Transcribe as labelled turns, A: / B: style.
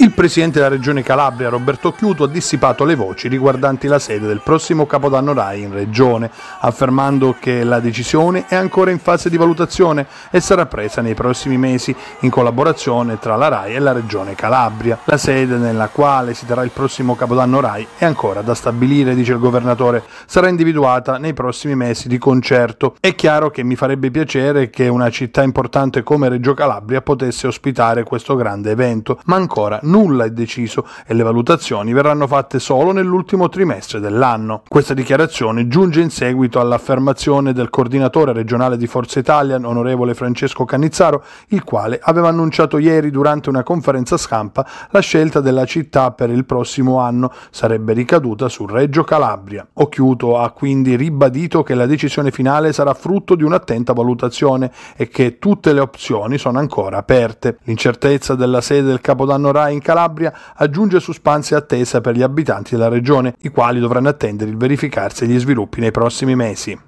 A: y presidente della regione Calabria Roberto Chiuto ha dissipato le voci riguardanti la sede del prossimo Capodanno RAI in regione, affermando che la decisione è ancora in fase di valutazione e sarà presa nei prossimi mesi in collaborazione tra la RAI e la regione Calabria. La sede nella quale si terrà il prossimo Capodanno RAI è ancora da stabilire, dice il governatore, sarà individuata nei prossimi mesi di concerto. È chiaro che mi farebbe piacere che una città importante come Reggio Calabria potesse ospitare questo grande evento, ma ancora nulla nulla è deciso e le valutazioni verranno fatte solo nell'ultimo trimestre dell'anno. Questa dichiarazione giunge in seguito all'affermazione del coordinatore regionale di Forza Italia, onorevole Francesco Cannizzaro, il quale aveva annunciato ieri durante una conferenza stampa la scelta della città per il prossimo anno sarebbe ricaduta su Reggio Calabria. Occhiuto ha quindi ribadito che la decisione finale sarà frutto di un'attenta valutazione e che tutte le opzioni sono ancora aperte. L'incertezza della sede del Capodanno Rai in Calabria Calabria aggiunge suspense e attesa per gli abitanti della regione, i quali dovranno attendere il verificarsi degli sviluppi nei prossimi mesi.